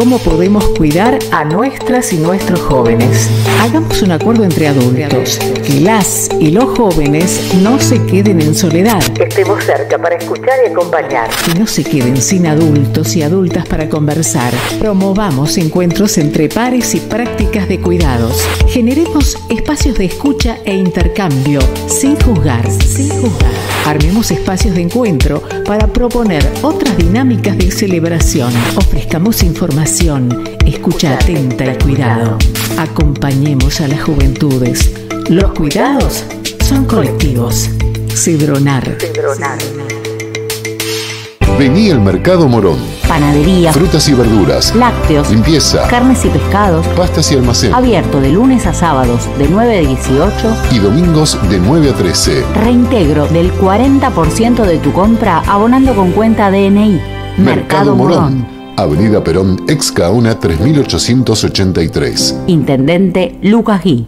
cómo podemos cuidar a nuestras y nuestros jóvenes. Hagamos un acuerdo entre adultos, que las y los jóvenes no se queden en soledad. Estemos cerca para escuchar y acompañar. Que no se queden sin adultos y adultas para conversar. Promovamos encuentros entre pares y prácticas de cuidados. Generemos espacios de escucha e intercambio, sin juzgar, sin juzgar. Armemos espacios de encuentro para proponer otras dinámicas de celebración. Ofrezcamos información Escucha atenta y cuidado. Acompañemos a las juventudes. Los cuidados son colectivos. Cedronar. Vení al Mercado Morón. Panadería. Frutas y verduras. Lácteos. Limpieza. Carnes y pescados. Pastas y almacén. Abierto de lunes a sábados de 9 a 18. Y domingos de 9 a 13. Reintegro del 40% de tu compra abonando con cuenta DNI. Mercado, Morón. Avenida Perón, Excauna 3883. Intendente Lucas G.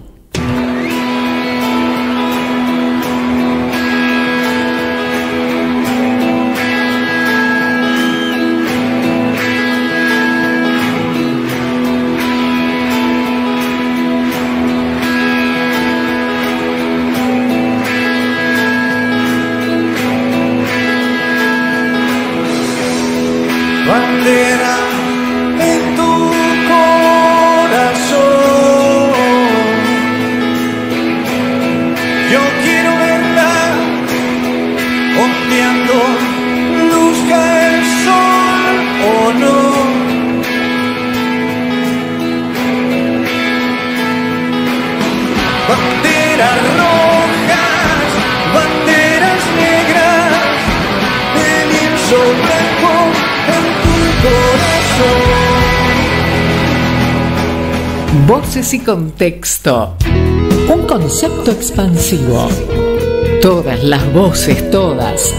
Voces y Contexto. Un concepto expansivo. Todas las voces, todas.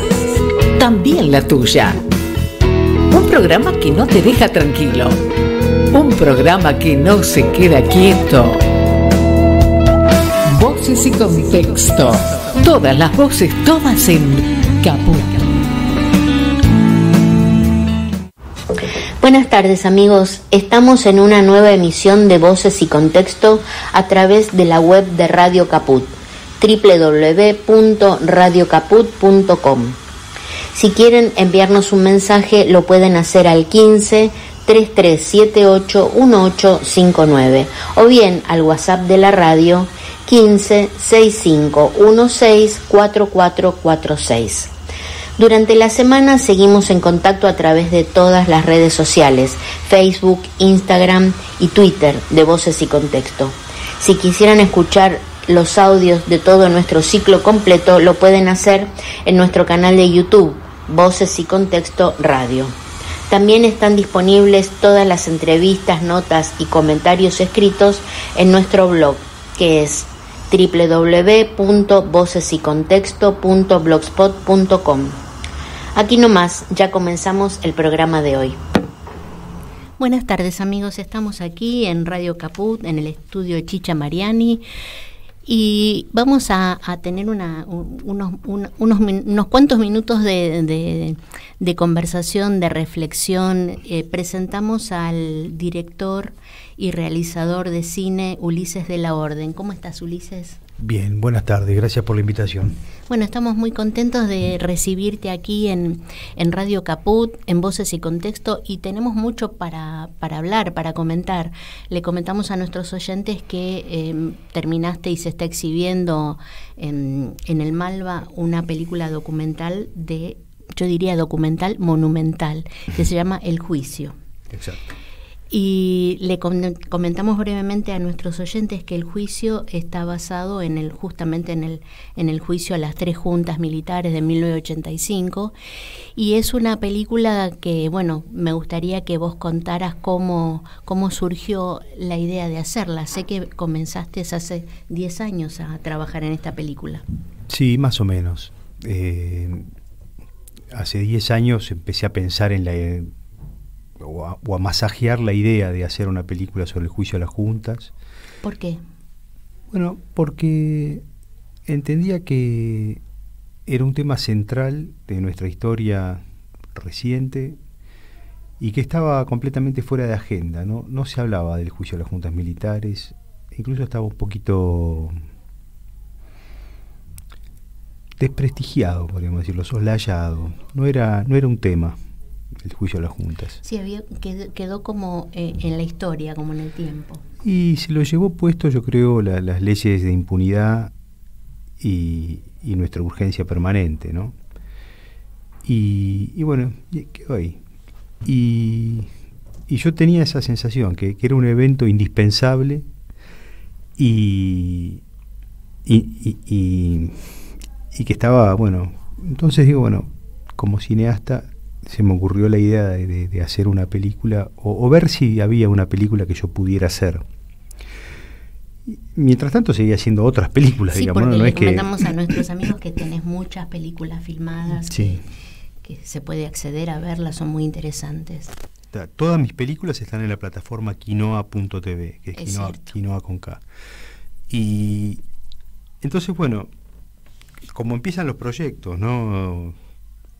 También la tuya. Un programa que no te deja tranquilo. Un programa que no se queda quieto. Voces y Contexto. Todas las voces, todas en capucha. Buenas tardes amigos, estamos en una nueva emisión de Voces y Contexto a través de la web de Radio Caput, www.radiocaput.com. Si quieren enviarnos un mensaje lo pueden hacer al 15 3378 1859 o bien al WhatsApp de la radio 15 6516 4446. Durante la semana seguimos en contacto a través de todas las redes sociales, Facebook, Instagram y Twitter de Voces y Contexto. Si quisieran escuchar los audios de todo nuestro ciclo completo, lo pueden hacer en nuestro canal de YouTube, Voces y Contexto Radio. También están disponibles todas las entrevistas, notas y comentarios escritos en nuestro blog, que es www.vocesycontexto.blogspot.com. Aquí nomás, ya comenzamos el programa de hoy. Buenas tardes amigos, estamos aquí en Radio Caput, en el estudio Chicha Mariani. Y vamos a, tener una, unos, cuantos minutos de, conversación, de reflexión. Eh, presentamos al director y realizador de cine Ulises de la Orden. ¿Cómo estás, Ulises? Bien, buenas tardes, gracias por la invitación. Bueno, estamos muy contentos de recibirte aquí en, Radio Caput, en Voces y Contexto, y tenemos mucho para, hablar, para comentar. Le comentamos a nuestros oyentes que em, terminaste y se está exhibiendo en, en el Malva una película documental de, yo diría documental monumental, que se llama El Juicio. Exacto. Y le comentamos brevemente a nuestros oyentes que el juicio está basado en el justamente en el en el juicio a las tres juntas militares de 1985 y es una película que bueno, me gustaría que vos contaras cómo cómo surgió la idea de hacerla. Sé que comenzaste hace 10 años a trabajar en esta película. Sí, más o menos. Eh, hace 10 años empecé a pensar en la o a, masajear la idea de hacer una película sobre el juicio a las juntas. ¿Por qué? Bueno, porque entendía que era un tema central de nuestra historia reciente y que estaba completamente fuera de agenda, ¿no? se hablaba del juicio a las juntas militares, incluso estaba un poquito desprestigiado, podríamos decirlo, soslayado. No era, no era un tema el juicio a las juntas. Sí, quedó, como eh, en la historia, como en el tiempo. Y se lo llevó puesto, yo creo, las leyes de impunidad y, nuestra urgencia permanente, ¿no? Y, bueno, quedó ahí. Y, yo tenía esa sensación, que, era un evento indispensable y, y que estaba, bueno, entonces digo, bueno, como cineasta se me ocurrió la idea de, hacer una película o, ver si había una película que yo pudiera hacer. Mientras tanto seguía haciendo otras películas, sí, digamos. no comentamos a nuestros amigos que tenés muchas películas filmadas que, se puede acceder a verlas, son muy interesantes. Todas mis películas están en la plataforma quinoa.tv, que es, quinoa, quinoa con K. Y entonces, bueno, como empiezan los proyectos, ¿no?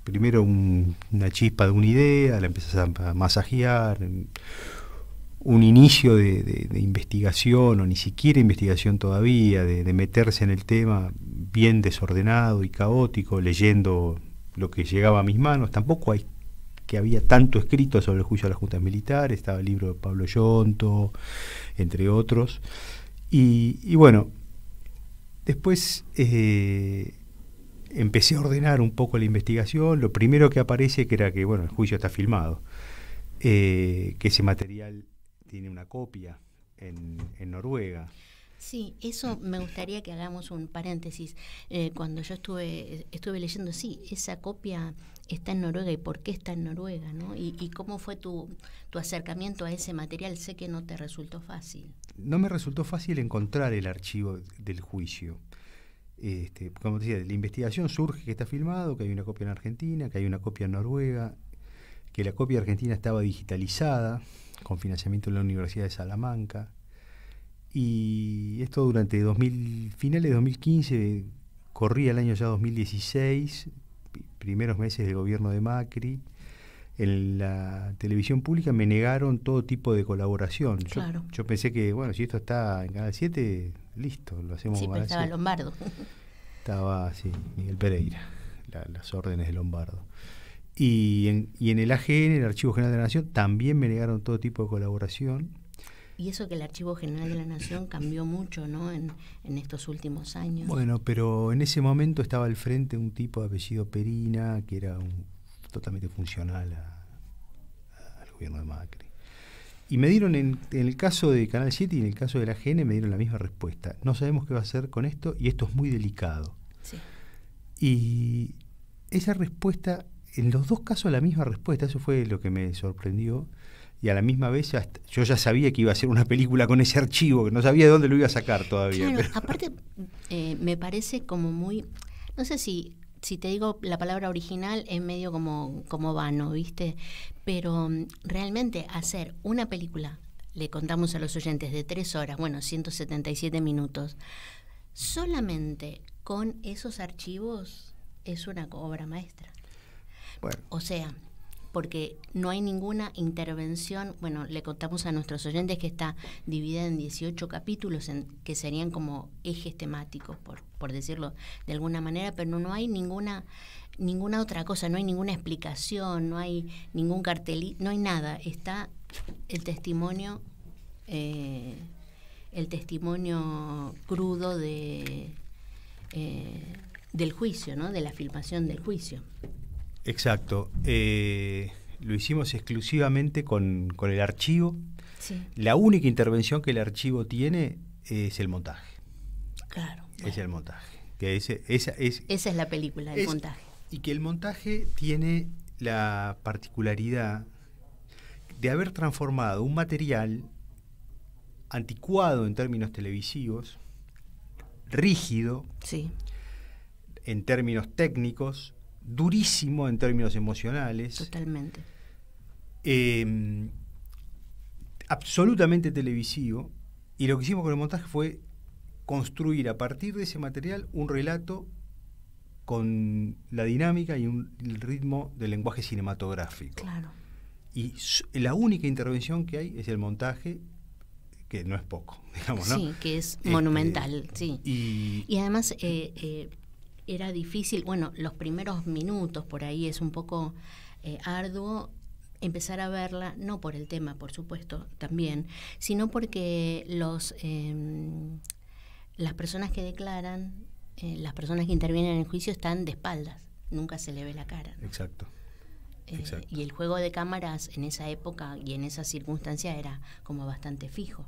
primero una chispa de una idea, la empezás a masajear, em, un inicio de, investigación o ni siquiera investigación todavía, de, meterse en el tema bien desordenado y caótico, leyendo lo que llegaba a mis manos. Tampoco hay que había tanto escrito sobre el juicio de las juntas militares, estaba el libro de Pablo Yonto, entre otros. Y, bueno, después... Eh, empecé a ordenar un poco la investigación, lo primero que aparece que era que, bueno, el juicio está filmado, eh, que ese material tiene una copia en, Noruega. Sí, eso me gustaría que hagamos un paréntesis. Eh, cuando yo estuve, estuve leyendo, sí, esa copia está en Noruega y por qué está en Noruega, ¿no? Y, y cómo fue tu, tu, acercamiento a ese material. Sé que no te resultó fácil. No me resultó fácil encontrar el archivo del juicio. Este, como decía, la investigación surge que está filmado, que hay una copia en Argentina, que hay una copia en Noruega, que la copia argentina estaba digitalizada con financiamiento de la Universidad de Salamanca. Y esto durante finales de 2015, corría el año ya 2016, primeros meses del gobierno de Macri. En la televisión pública me negaron todo tipo de colaboración. Yo, yo pensé que, bueno, si esto está en Canal 7, listo, lo hacemos sí, pero estaba Lombardo. Estaba, sí, Miguel Pereira, las órdenes de Lombardo. Y en, el AGN, el Archivo General de la Nación, también me negaron todo tipo de colaboración. Y eso que el Archivo General de la Nación cambió mucho, ¿no? En, estos últimos años. Bueno, pero en ese momento estaba al frente un tipo de apellido Perina, que era un, totalmente funcional al gobierno de Macri. Y me dieron, en, el caso de Canal 7 y en el caso de la GN, me dieron la misma respuesta. No sabemos qué va a hacer con esto y esto es muy delicado. Y esa respuesta, en los dos casos la misma respuesta, eso fue lo que me sorprendió. Y a la misma vez yo ya sabía que iba a hacer una película con ese archivo, que no sabía de dónde lo iba a sacar todavía. aparte eh, me parece como muy, no sé si si te digo la palabra original es medio como, como vano, ¿viste? Pero mm, realmente hacer una película, le contamos a los oyentes, de tres horas, bueno, 177 minutos, solamente con esos archivos es una obra maestra. Bueno. O sea, porque no hay ninguna intervención. Bueno, le contamos a nuestros oyentes que está dividida en 18 capítulos que serían como ejes temáticos, por, decirlo de alguna manera, pero no, hay ninguna otra cosa, no hay ninguna explicación, no hay ningún cartelito, no hay nada. Está el testimonio, eh, el testimonio crudo de eh, del juicio, ¿no? De la filmación del juicio. Exacto. Eh, lo hicimos exclusivamente con, el archivo. La única intervención que el archivo tiene es el montaje. Claro. Es el montaje. Que esa, es, la película, el montaje. Y que el montaje tiene la particularidad de haber transformado un material anticuado en términos televisivos, rígido, en términos técnicos, durísimo en términos emocionales. Totalmente. Em, absolutamente televisivo. Y lo que hicimos con el montaje fue construir a partir de ese material un relato con la dinámica y un, el ritmo del lenguaje cinematográfico. Claro. Y la única intervención que hay es el montaje, que no es poco, digamos, ¿no? Sí, que es este, monumental, sí. Y, además, eh, eh, era difícil, bueno, los primeros minutos por ahí es un poco eh, arduo empezar a verla, no por el tema, por supuesto, también, sino porque los, em, las personas que declaran, eh, las personas que intervienen en el juicio están de espaldas, nunca se le ve la cara. Exacto. Eh, Exacto. Y el juego de cámaras en esa época y en esa circunstancia era como bastante fijo.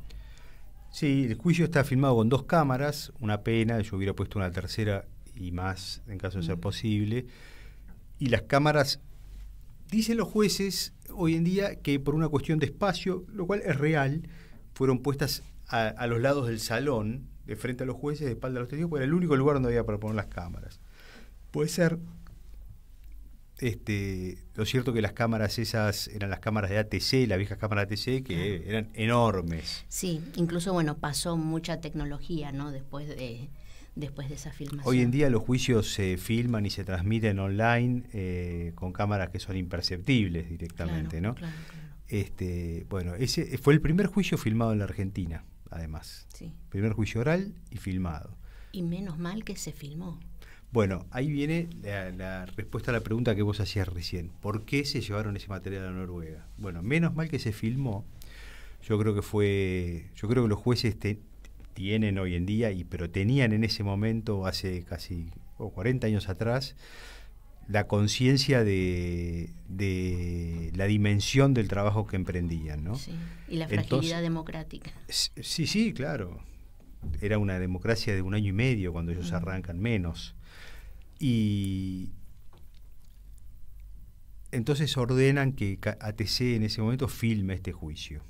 Sí, el juicio está filmado con dos cámaras, una pena, yo hubiera puesto una tercera y más en caso de ser mm. posible. Y las cámaras, dicen los jueces hoy en día que por una cuestión de espacio, lo cual es real, fueron puestas a, los lados del salón, de frente a los jueces, de espalda a los testigos, porque era el único lugar donde había para poner las cámaras. Puede ser este, lo cierto que las cámaras esas eran las cámaras de ATC, las viejas cámaras de ATC, que eran enormes. Sí, incluso bueno, pasó mucha tecnología, ¿no? Después de, después de esa filmación. Hoy en día los juicios se filman y se transmiten online eh, con cámaras que son imperceptibles directamente, ¿no? Claro, Este, bueno, ese fue el primer juicio filmado en la Argentina, además. Sí. Primer juicio oral y filmado. Y menos mal que se filmó. Bueno, ahí viene la, respuesta a la pregunta que vos hacías recién. ¿Por qué se llevaron ese material a Noruega? Bueno, menos mal que se filmó. Yo creo que fue, yo creo que los jueces tienen hoy en día, y, pero tenían en ese momento, hace casi oh, 40 años atrás, la conciencia de, de, la dimensión del trabajo que emprendían. ¿no? Sí, y la fragilidad democrática. Sí, sí, claro. Era una democracia de un año y medio cuando ellos arrancan menos. Y, entonces ordenan que ATC en ese momento filme este juicio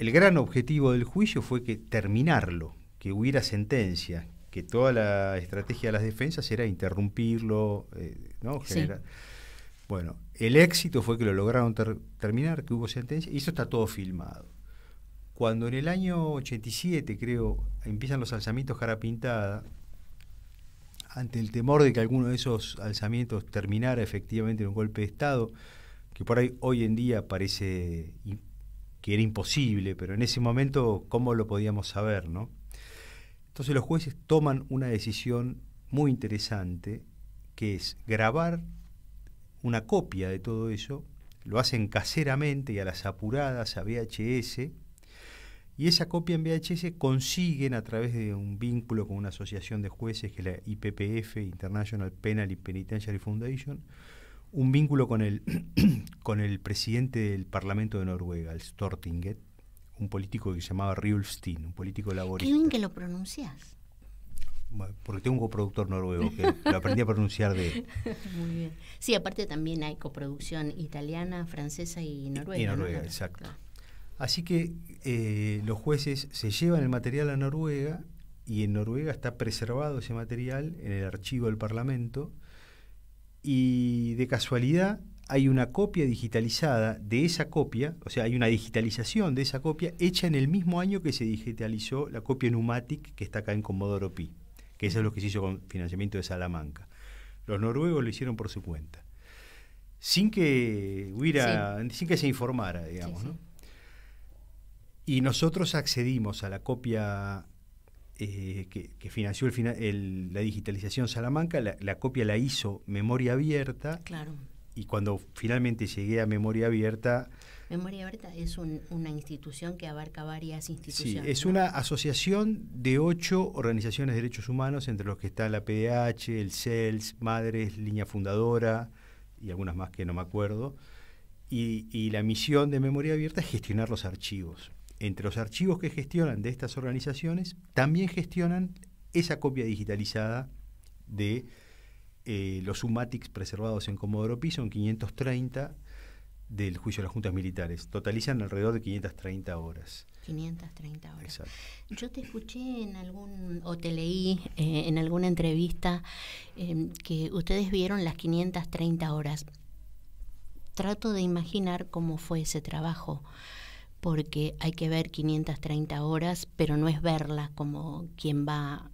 el gran objetivo del juicio fue que terminarlo, que hubiera sentencia, que toda la estrategia de las defensas era interrumpirlo, eh, ¿no? Bueno, el éxito fue que lo lograron terminar, que hubo sentencia, y eso está todo filmado. Cuando en el año 87, creo, empiezan los alzamientos cara pintada, ante el temor de que alguno de esos alzamientos terminara efectivamente en un golpe de Estado, que por ahí hoy en día parece que era imposible, pero en ese momento, ¿cómo lo podíamos saber? ¿no? Entonces los jueces toman una decisión muy interesante, que es grabar una copia de todo eso, lo hacen caseramente y a las apuradas, a VHS, y esa copia en VHS consiguen a través de un vínculo con una asociación de jueces que es la IPPF, International Penal and Penitentiary Foundation, un vínculo con el, con el presidente del Parlamento de Noruega, el Stortinget, un político que se llamaba Riulfstein, un político laborista. Qué que lo pronuncias. porque tengo un coproductor noruego que lo aprendí a pronunciar de Muy bien. Sí, aparte también hay coproducción italiana, francesa y noruega. noruega, exacto. Así que eh, los jueces se llevan el material a Noruega y en Noruega está preservado ese material en el archivo del Parlamento y de casualidad hay una copia digitalizada de esa copia, o sea, hay una digitalización de esa copia hecha en el mismo año que se digitalizó la copia Numatic que está acá en Comodoro Pi, que eso es lo que se hizo con financiamiento de Salamanca. Los noruegos lo hicieron por su cuenta, sin que hubiera, sin que se informara, digamos, ¿no? Y nosotros accedimos a la copia eh, que, financió el, la digitalización Salamanca, la, copia la hizo Memoria Abierta. Claro. Y cuando finalmente llegué a Memoria Abierta... Memoria Abierta es una institución que abarca varias instituciones. Sí, es una asociación de ocho organizaciones de derechos humanos, entre los que está la PDH, el CELS, Madres, Línea Fundadora y algunas más que no me acuerdo. y la misión de Memoria Abierta es gestionar los archivos entre los archivos que gestionan de estas organizaciones, también gestionan esa copia digitalizada de eh, los Sumatics preservados en Comodoro Piso son 530 del juicio de las juntas militares. Totalizan alrededor de 530 horas. 530 horas. Yo te escuché en algún, o te leí eh, en alguna entrevista em, que ustedes vieron las 530 horas. Trato de imaginar cómo fue ese trabajo porque hay que ver 530 horas, pero no es verlas como quien va,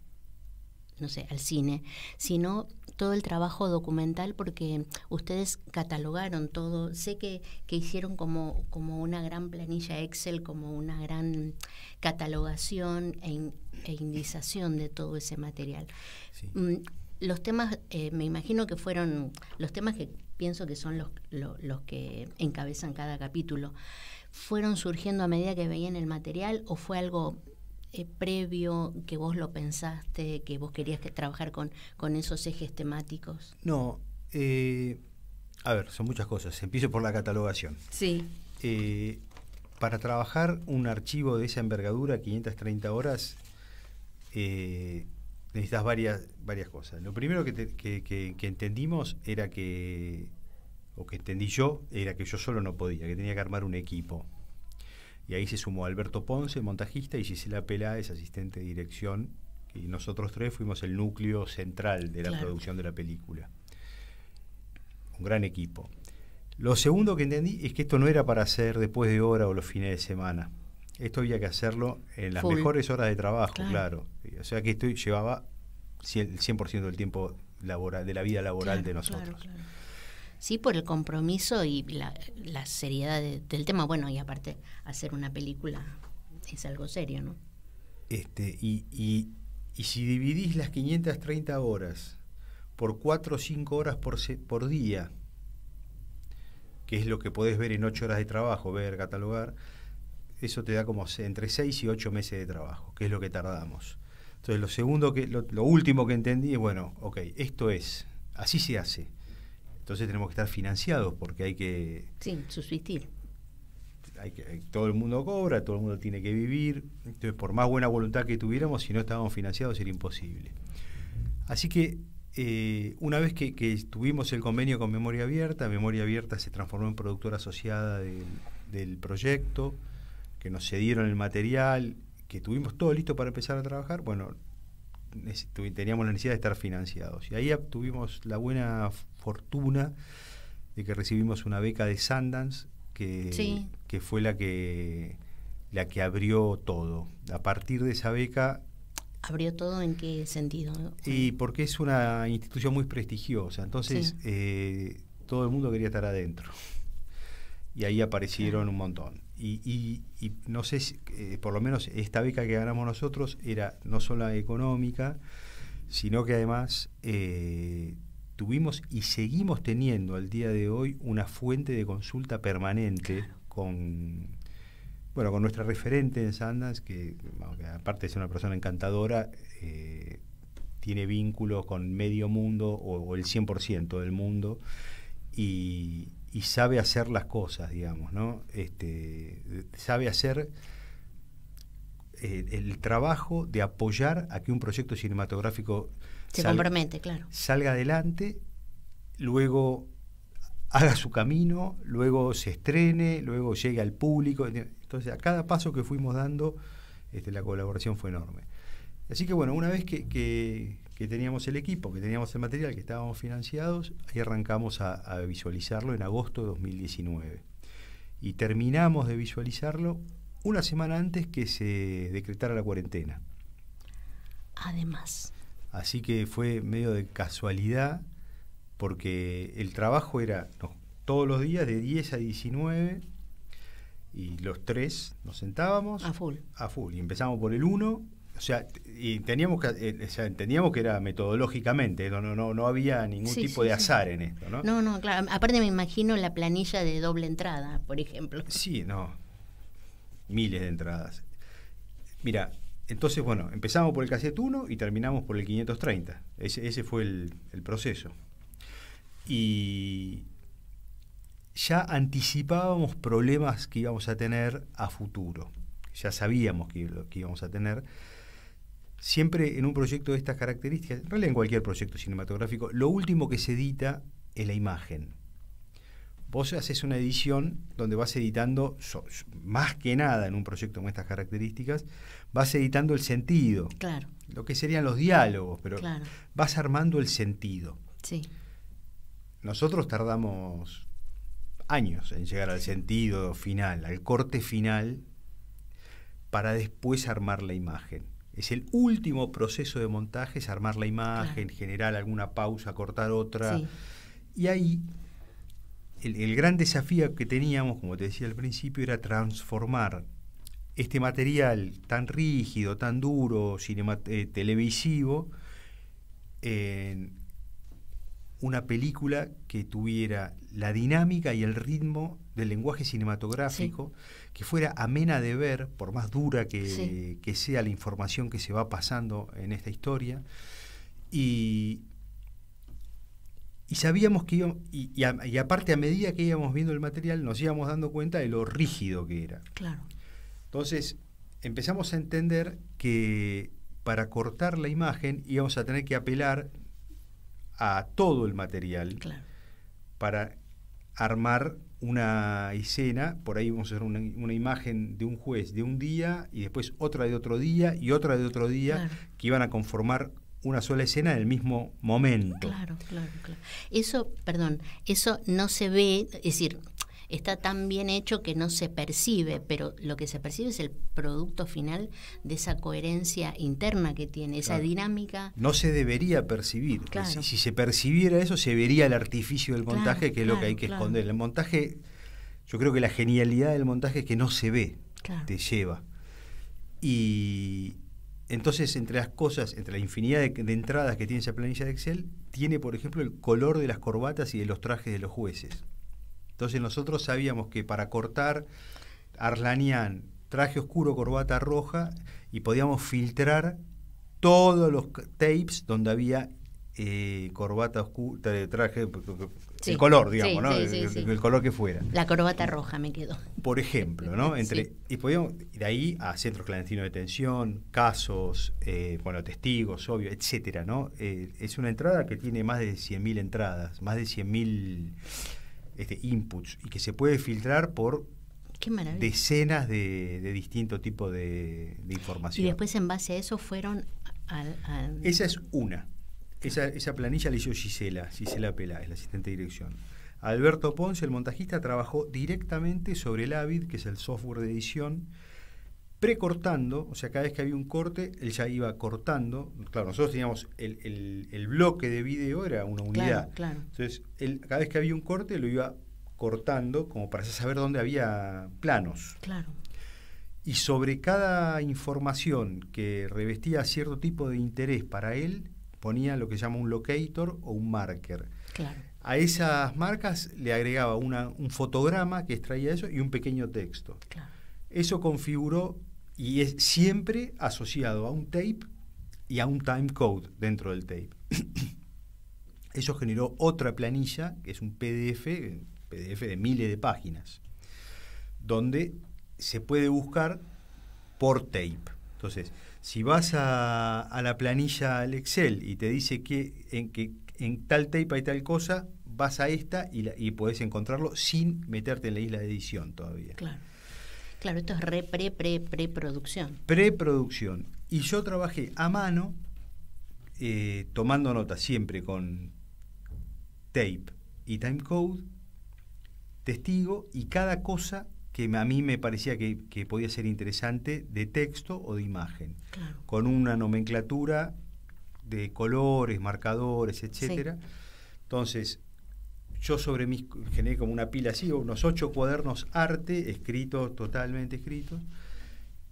no sé, al cine, sino todo el trabajo documental porque ustedes catalogaron todo. Sé que, hicieron como, una gran planilla Excel, como una gran catalogación e, in, e indización de todo ese material. Mm, los temas, eh, me imagino que fueron los temas que pienso que son los, los que encabezan cada capítulo fueron surgiendo a medida que veían el material o fue algo eh, previo que vos lo pensaste, que vos querías que trabajar con, con esos ejes temáticos? No, eh, a ver, son muchas cosas. Empiezo por la catalogación. Sí. Eh, para trabajar un archivo de esa envergadura, 530 horas, necesitas varias, varias cosas. Lo primero que entendimos era que o que entendí yo, era que yo solo no podía, que tenía que armar un equipo. Y ahí se sumó Alberto Ponce, montajista, y Gisela Peláez, asistente de dirección, y nosotros tres fuimos el núcleo central de la producción de la película. Un gran equipo. Lo segundo que entendí es que esto no era para hacer después de hora o los fines de semana. Esto había que hacerlo en las mejores horas de trabajo, claro. O sea que esto llevaba el 100% del tiempo laboral, de la vida laboral de nosotros sí por el compromiso y la, seriedad del tema. Bueno, y aparte hacer una película es algo serio, ¿no? Este, y, si dividís las 530 horas por 4 o 5 horas por, por día, que es lo que podés ver en 8 horas de trabajo, ver, catalogar, eso te da como entre 6 y 8 meses de trabajo, que es lo que tardamos. Entonces, lo segundo que, lo último que entendí es, bueno, ok, esto es, así se hace. Entonces tenemos que estar financiados porque hay que... Sí, subsistir. todo el mundo cobra, todo el mundo tiene que vivir. Entonces, por más buena voluntad que tuviéramos, si no estábamos financiados, era imposible. Así que eh, una vez que, tuvimos el convenio con Memoria Abierta, Memoria Abierta se transformó en productora asociada del, del proyecto, que nos cedieron el material, que tuvimos todo listo para empezar a trabajar. Bueno, teníamos la necesidad de estar financiados. Y ahí tuvimos la buena fortuna de que recibimos una beca de Sandans que, que fue la que, la que abrió todo. A partir de esa beca ¿Abrió todo en qué sentido? Y porque es una institución muy prestigiosa, entonces eh, todo el mundo quería estar adentro. Y ahí aparecieron un montón y, no sé, si, eh, por lo menos esta beca que ganamos nosotros era no solo económica, sino que además eh, tuvimos y seguimos teniendo al día de hoy una fuente de consulta permanente con... Bueno, con nuestra referente en Sandas que, aparte es una persona encantadora, eh, tiene vínculos con medio mundo o, o el 100% del mundo. Y, y sabe hacer las cosas, digamos, ¿no? Este, sabe hacer eh, el, trabajo de apoyar a que un proyecto cinematográfico se compromete, claro. salga adelante, luego haga su camino, luego se estrene, luego llegue al público. Entonces, a cada paso que fuimos dando, este, la colaboración fue enorme. Así que bueno, una vez que, que teníamos el equipo, que teníamos el material, que estábamos financiados, ahí arrancamos a, visualizarlo en agosto de 2019. Y terminamos de visualizarlo una semana antes que se decretara la cuarentena. Además. Así que fue medio de casualidad, porque el trabajo era todos los días de 10 a 19, y los tres nos sentábamos. A full. A full. Y empezamos por el 1 o sea, y teníamos que, eh, entendíamos que era metodológicamente, no, había ningún tipo de azar en esto, ¿no? No, no, claro. Aparte me imagino la planilla de doble entrada, por ejemplo. Sí, no. Miles de entradas. Mira, entonces, bueno, empezamos por el cassette 1 y terminamos por el 530. Ese, fue el, proceso. Y ya anticipábamos problemas que íbamos a tener a futuro. Ya sabíamos que, que íbamos a tener siempre en un proyecto de estas características, en realidad en cualquier proyecto cinematográfico, lo último que se edita es la imagen. Vos haces una edición donde vas editando, más que nada en un proyecto con estas características, vas editando el sentido. Claro. Lo que serían los diálogos, pero vas armando el sentido. Sí. Nosotros tardamos años en llegar al sentido final, al corte final, para después armar la imagen es el último proceso de montaje, es armar la imagen, generar alguna pausa, cortar otra. Y ahí el, gran desafío que teníamos, como te decía al principio, era transformar este material tan rígido, tan duro, eh, televisivo, en una película que tuviera la dinámica y el ritmo del lenguaje cinematográfico que fuera amena de ver, por más dura que, sea la información que se va pasando en esta historia. Y, sabíamos que íbamos, y, aparte a medida que íbamos viendo el material nos íbamos dando cuenta de lo rígido que era. Claro. Entonces empezamos a entender que para cortar la imagen íbamos a tener que apelar a todo el material para armar una escena, por ahí vamos a hacer una, imagen de un juez de un día y después otra de otro día y otra de otro día que iban a conformar una sola escena en el mismo momento. Claro, claro, claro. Eso, perdón, eso no se ve, es decir, está tan bien hecho que no se percibe, pero lo que se percibe es el producto final de esa coherencia interna que tiene, esa dinámica. No se debería percibir. Si, se percibiera eso, se vería el artificio del montaje, que es lo que hay que esconder. El montaje, yo creo que la genialidad del montaje es que no se ve, te lleva. Y, entonces, entre las cosas, entre la infinidad de, entradas que tiene esa planilla de Excel, tiene, por ejemplo, el color de las corbatas y de los trajes de los jueces. Entonces nosotros sabíamos que para cortar Arlanian, traje oscuro, corbata roja, y podíamos filtrar todos los tapes donde había eh, corbata oscura, traje, el color, digamos, ¿no? el, color que fuera. La corbata roja me quedó. Por ejemplo, ¿no? Entre, Y podíamos, de ahí a centros clandestinos de detención, casos, eh, bueno, testigos, obvio, etcétera, ¿no? Eh, es una entrada que tiene más de 100.000 entradas, más de 100.000 este, inputs y que se puede filtrar por decenas de, de distintos tipos de, información. Y después en base a eso fueron al... Esa es una. Esa, planilla la hizo Gisela, Gisela Pela, la asistente de dirección. Alberto Ponce, el montajista, trabajó directamente sobre el Avid, que es el software de edición, precortando, o sea, cada vez que había un corte, él ya iba cortando. Claro, nosotros teníamos el, bloque de video, era una unidad. Claro, Entonces, cada vez que había un corte, lo iba cortando como para saber dónde había planos. Claro. Y sobre cada información que revestía cierto tipo de interés para él, ponía lo que se llama un locator o un marker. Claro. A esas marcas le agregaba un fotograma que extraía eso y un pequeño texto. Claro. Eso configuró y es siempre asociado a un tape y a un timecode dentro del tape. Eso generó otra planilla, que es un PDF, PDF de miles de páginas, donde se puede buscar por tape. Entonces, si vas a, la planilla al Excel y te dice que en, que en tal tape hay tal cosa, vas a esta y, la, encontrarlo sin meterte en la isla de edición todavía. Claro. Claro, esto es pre pre, pre, preproducción. Preproducción. Y yo trabajé a mano, eh, tomando nota siempre con tape y timecode, testigo y cada cosa que a mí me parecía que, podía ser interesante de texto o de imagen, con una nomenclatura de colores, marcadores, etcétera. Entonces, yo sobre mis, generé como una pila así, unos ocho cuadernos arte, escritos, totalmente escritos,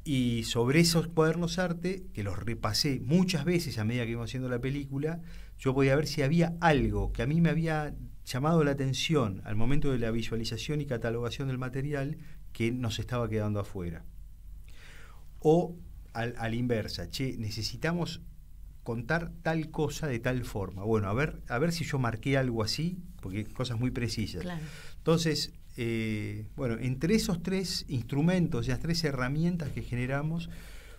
y sobre esos cuadernos arte, que los repasé muchas veces a medida que íbamos haciendo la película, yo podía ver si había algo que a mí me había llamado la atención al momento de la visualización y catalogación del material que nos estaba quedando afuera. O a la inversa, che, necesitamos contar tal cosa de tal forma. Bueno, a ver, a ver si yo marqué algo así, porque cosas muy precisas. Entonces, eh, bueno, entre esos tres instrumentos, esas tres herramientas que generamos,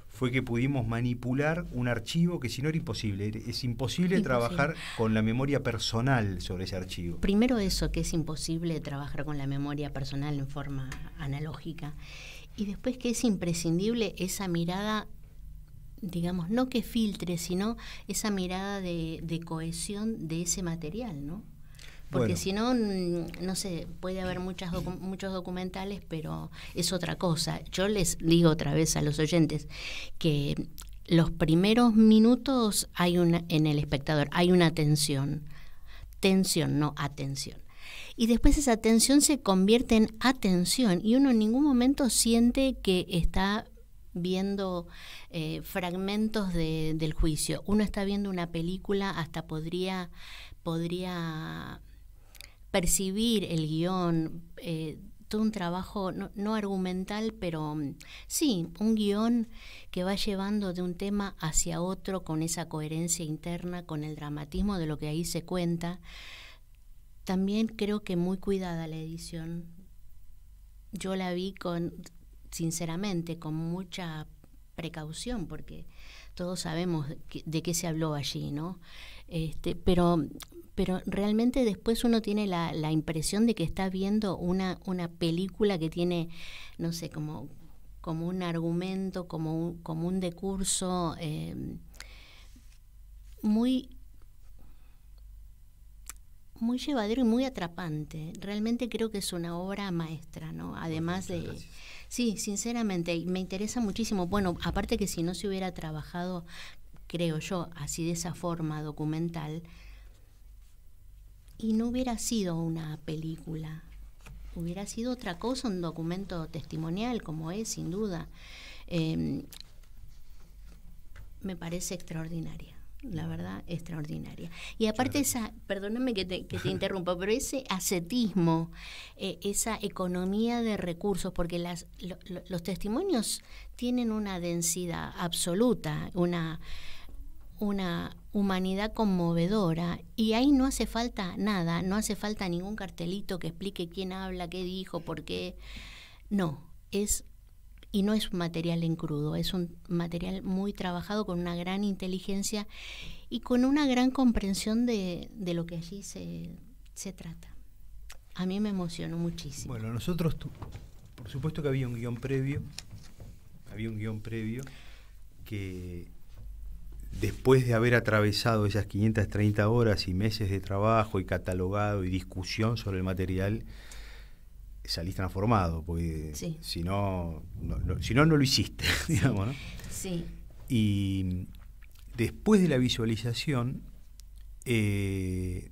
fue que pudimos manipular un archivo que si no era imposible. Es imposible, trabajar con la memoria personal sobre ese archivo. Primero eso, que es imposible trabajar con la memoria personal en forma analógica. Y después que es imprescindible esa mirada digamos, no que filtre, sino esa mirada de, cohesión de ese material, ¿no? Porque si no, mm, no sé, puede haber muchas muchos documentales, pero es otra cosa. Yo les digo otra vez a los oyentes que los primeros minutos hay una, en el espectador, hay una tensión. Tensión, no atención. Y después esa tensión se convierte en atención y uno en ningún momento siente que está viendo eh, fragmentos del juicio. Uno está viendo una película, hasta podría, podría percibir el guión, eh, todo un trabajo no, no, argumental, pero mm, sí, un guión que va llevando de un tema hacia otro con esa coherencia interna, con el dramatismo de lo que ahí se cuenta. También creo que muy cuidada la edición. Yo la vi con sinceramente, con mucha precaución, porque todos sabemos de qué se habló allí, ¿no? Este, pero, pero realmente después uno tiene la, impresión de que está viendo una, una película que tiene, no sé, como, como un argumento, como un, como decurso em, muy muy llevadero y muy atrapante. Realmente creo que es una obra maestra, ¿no? Además de, Sí, sinceramente, me interesa muchísimo. Bueno, aparte que si no se hubiera trabajado, creo yo, así de esa forma documental, y no hubiera sido una película, hubiera sido otra cosa, un documento testimonial, como es, sin duda. Em, me parece extraordinaria la verdad, extraordinaria. Y aparte esa, perdóname que te, que te interrumpa, pero ese ascetismo, eh, esa economía de recursos, porque las, los testimonios tienen una densidad absoluta, una, una humanidad conmovedora y ahí no hace falta nada, no hace falta ningún cartelito que explique quién habla, qué dijo, por qué. No, es y no es un material en crudo, es un material muy trabajado con una gran inteligencia y con una gran comprensión de, lo que allí se, se, trata. A mí me emocionó muchísimo. Bueno, nosotros, por supuesto que había un guión previo, había un guión previo que después de haber atravesado esas 530 horas y meses de trabajo y catalogado y discusión sobre el material, salís transformado, porque si, no, no, si no, no lo hiciste, digamos, ¿no? Sí. Y después de la visualización, eh,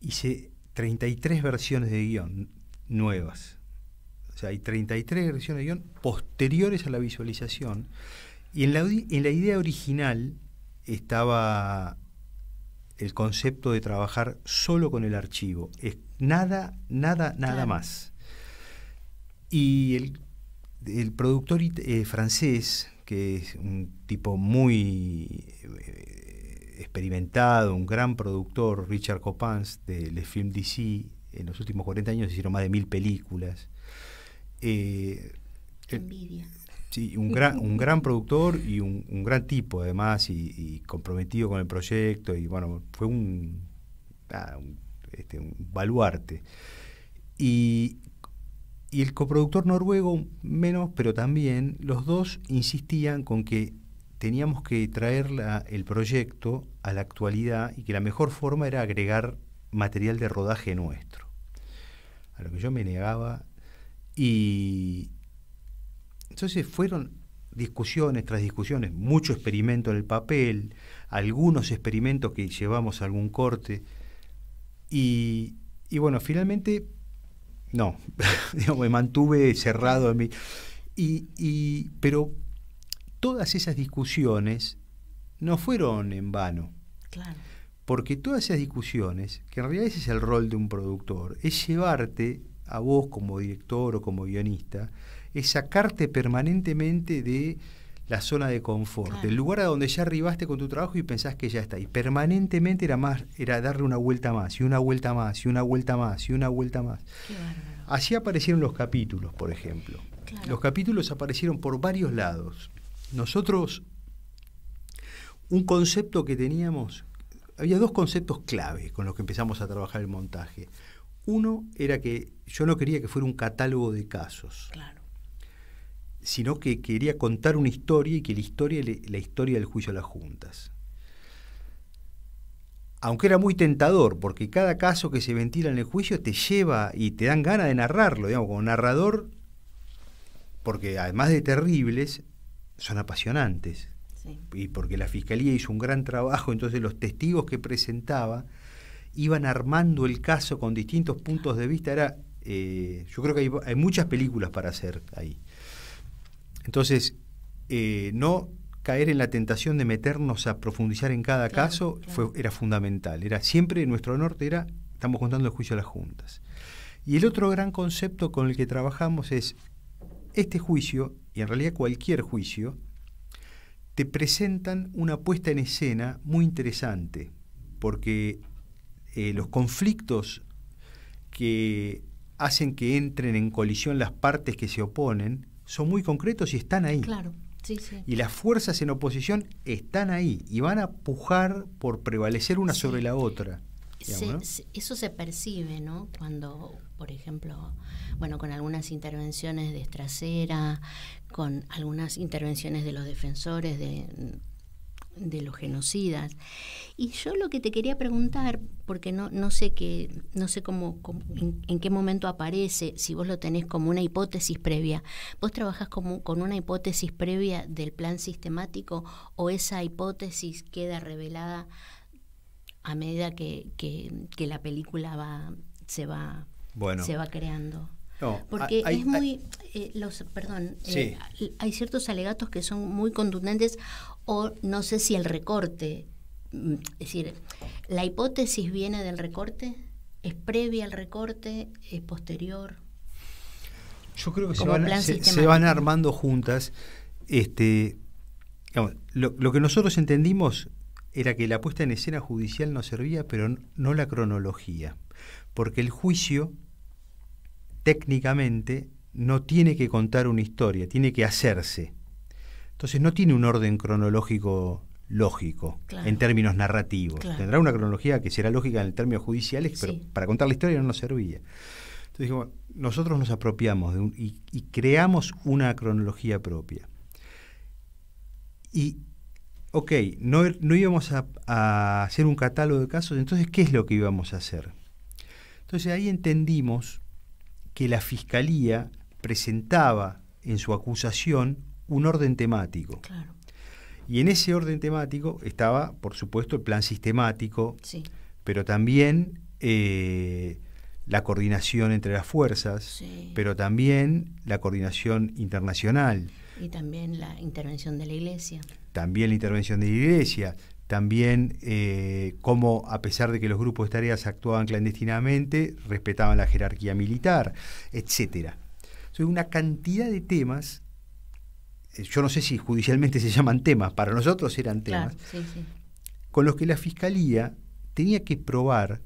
hice 33 versiones de guión nuevas. O sea, hay 33 versiones de guión posteriores a la visualización. Y en en la idea original estaba el concepto de trabajar solo con el archivo. Es nada, nada, nada más. Y el, el productor eh, francés, que es un tipo muy eh, experimentado, un gran productor, Richard Copans, de Les Films DC, en los últimos 40 años hicieron más de mil películas. Eh, Envidia un gran, un gran productor y un, gran tipo además y, comprometido con el proyecto y bueno, fue un, este, un, baluarte. Y, el coproductor noruego menos, pero también los dos insistían con que teníamos que traer el proyecto a la actualidad y que la mejor forma era agregar material de rodaje nuestro. A lo que yo me negaba y, entonces fueron discusiones tras discusiones, mucho experimento en el papel, algunos experimentos que llevamos a algún corte. Y, y bueno, finalmente, no, me mantuve cerrado en mí. Y, y, pero todas esas discusiones no fueron en vano. Claro. Porque todas esas discusiones, que en realidad ese es el rol de un productor, es llevarte a vos como director o como guionista, es sacarte permanentemente de la zona de confort, del lugar a donde ya arribaste con tu trabajo y pensás que ya está. Y permanentemente era más, era darle una vuelta más, y una vuelta más, y una vuelta más, y una vuelta más. Así aparecieron los capítulos, por ejemplo. Los capítulos aparecieron por varios lados. Nosotros, un concepto que teníamos, había dos conceptos clave con los que empezamos a trabajar el montaje. Uno era que yo no quería que fuera un catálogo de casos. Claro sino que quería contar una historia y que la historia la historia del juicio a las juntas. Aunque era muy tentador, porque cada caso que se ventila en el juicio te lleva y te dan ganas de narrarlo, digamos, como narrador, porque además de terribles, son apasionantes. Y porque la fiscalía hizo un gran trabajo, entonces los testigos que presentaba iban armando el caso con distintos puntos de vista. Era, eh, yo creo que hay muchas películas para hacer ahí. Entonces, eh, no caer en la tentación de meternos a profundizar en cada caso Fue, era fundamental. Era siempre nuestro norte era estamos contando el juicio a las juntas. Y el otro gran concepto con el que trabajamos es este juicio y en realidad cualquier juicio te presentan una puesta en escena muy interesante porque eh, los conflictos que hacen que entren en colisión las partes que se oponen son muy concretos y están ahí. Y las fuerzas en oposición están ahí y van a pujar por prevalecer una sobre la otra. Eso se percibe, ¿no? Cuando, por ejemplo, bueno, con algunas intervenciones de Estracera, con algunas intervenciones de los defensores de, de los genocidas. Y yo lo que te quería preguntar, porque no, no sé qué, no sé cómo, en, qué momento aparece, si vos lo tenés como una hipótesis previa, ¿vos trabajás como, con una hipótesis previa del plan sistemático o esa hipótesis queda revelada a medida que, la película va, se va, se va creando? porque es muy, eh, los, perdón, eh, hay ciertos alegatos que son muy contundentes o no sé si el recorte, mm, es decir, la hipótesis viene del recorte, es previa al recorte, es posterior. Yo creo que se van, armando juntas. Este, lo, que nosotros entendimos era que la puesta en escena judicial no servía, pero no la cronología, porque el juicio técnicamente no tiene que contar una historia, tiene que hacerse. Entonces no tiene un orden cronológico lógico en términos narrativos. Tendrá una cronología que será lógica en términos judiciales, pero para contar la historia no nos servía. Entonces dijimos, nosotros nos apropiamos y, creamos una cronología propia. Y, ok, no, íbamos a hacer un catálogo de casos, entonces, ¿qué es lo que íbamos a hacer? Entonces ahí entendimos que la Fiscalía presentaba en su acusación un orden temático. Y en ese orden temático estaba, por supuesto, el plan sistemático, pero también eh, la coordinación entre las fuerzas, pero también la coordinación internacional. Y también la intervención de la Iglesia. También la intervención de la Iglesia, también eh, cómo, a pesar de que los grupos de tareas actuaban clandestinamente, respetaban la jerarquía militar, etcétera. Soy una cantidad de temas eh, yo no sé si judicialmente se llaman temas, para nosotros eran temas, con los que la Fiscalía tenía que probar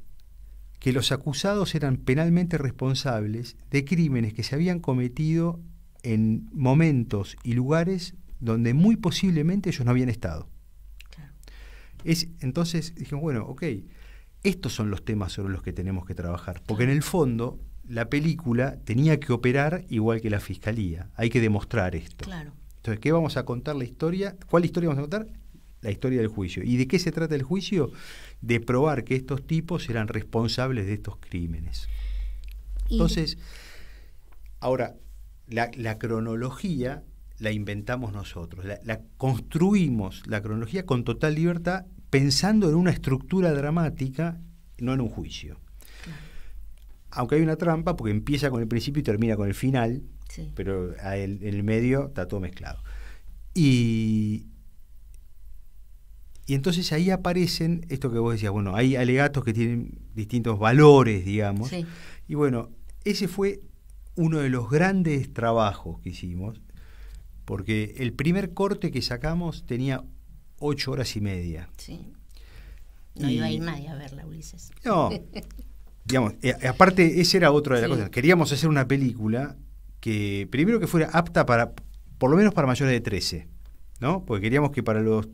que los acusados eran penalmente responsables de crímenes que se habían cometido en momentos y lugares donde muy posiblemente ellos no habían estado. Es, entonces dijimos, bueno, ok, estos son los temas sobre los que tenemos que trabajar, porque en el fondo la película tenía que operar igual que la fiscalía, hay que demostrar esto. Claro. Entonces, ¿qué vamos a contar la historia? ¿Cuál historia vamos a contar? La historia del juicio. ¿Y de qué se trata el juicio? De probar que estos tipos eran responsables de estos crímenes. Entonces, ahora, la, cronología la inventamos nosotros, la, construimos la cronología con total libertad pensando en una estructura dramática, no en un juicio. Aunque hay una trampa, porque empieza con el principio y termina con el final, pero en el medio está todo mezclado. Y, entonces ahí aparecen esto que vos decías, bueno, hay alegatos que tienen distintos valores, digamos. Y bueno, ese fue uno de los grandes trabajos que hicimos, porque el primer corte que sacamos tenía ocho horas y media. No iba a ir nadie a verla, Ulises. No. digamos, eh, aparte, ese era otro de las cosas. Queríamos hacer una película que primero que fuera apta para, por lo menos para mayores de 13, ¿no? Porque queríamos que para los,